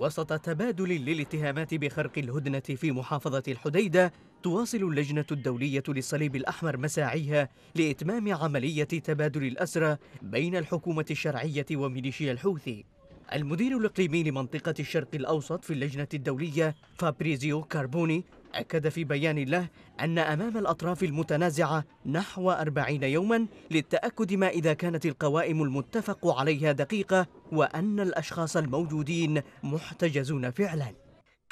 وسط تبادل للاتهامات بخرق الهدنة في محافظة الحديدة تواصل اللجنة الدولية للصليب الأحمر مساعيها لإتمام عملية تبادل الأسرى بين الحكومة الشرعية وميليشيا الحوثي المدير الإقليمي لمنطقة الشرق الأوسط في اللجنة الدولية فابريزيو كاربوني أكد في بيان له أن أمام الأطراف المتنازعة نحو أربعين يوما للتأكد ما إذا كانت القوائم المتفق عليها دقيقة وأن الأشخاص الموجودين محتجزون فعلا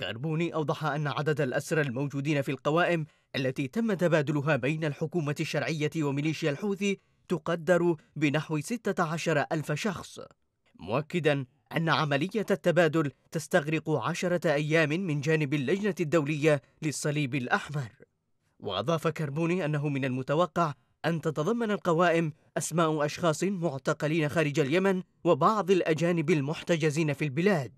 كربوني أوضح أن عدد الأسرى الموجودين في القوائم التي تم تبادلها بين الحكومة الشرعية وميليشيا الحوثي تقدر بنحو 16 ألف شخص مؤكدا أن عملية التبادل تستغرق عشرة أيام من جانب اللجنة الدولية للصليب الأحمر وأضاف كربوني أنه من المتوقع أن تتضمن القوائم أسماء أشخاص معتقلين خارج اليمن وبعض الأجانب المحتجزين في البلاد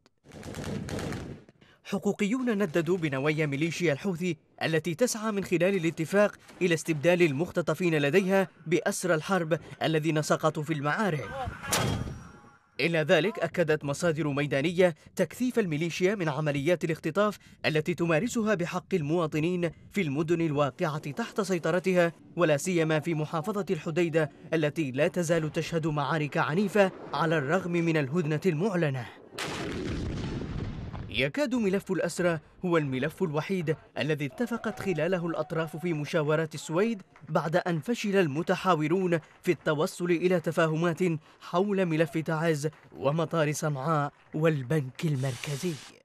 حقوقيون نددوا بنوايا ميليشيا الحوثي التي تسعى من خلال الاتفاق إلى استبدال المختطفين لديها بأسرى الحرب الذين سقطوا في المعارك إلى ذلك أكدت مصادر ميدانية تكثيف الميليشيا من عمليات الاختطاف التي تمارسها بحق المواطنين في المدن الواقعة تحت سيطرتها ولا سيما في محافظة الحديدة التي لا تزال تشهد معارك عنيفة على الرغم من الهدنة المعلنة يكاد ملف الأسرى هو الملف الوحيد الذي اتفقت خلاله الأطراف في مشاورات السويد بعد أن فشل المتحاورون في التوصل إلى تفاهمات حول ملف تعز ومطار صنعاء والبنك المركزي